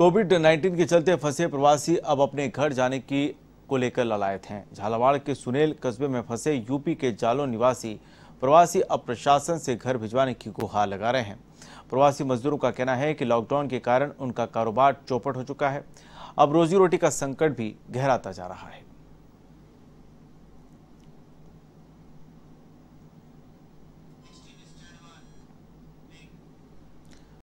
Covid 19 के चलते फंसे प्रवासी अब अपने घर जाने की को लेकर ललायत हैं झालावाड़ के सुनेल कस्बे में फंसे यूपी के जालो निवासी प्रवासी अब प्रशासन से घर भिजवाने की गुहार लगा रहे हैं प्रवासी मजदूरों का कहना है कि लॉकडाउन के कारण उनका कारोबार चौपट हो चुका है अब रोजी रोटी का संकट भी गहराता जा रहा है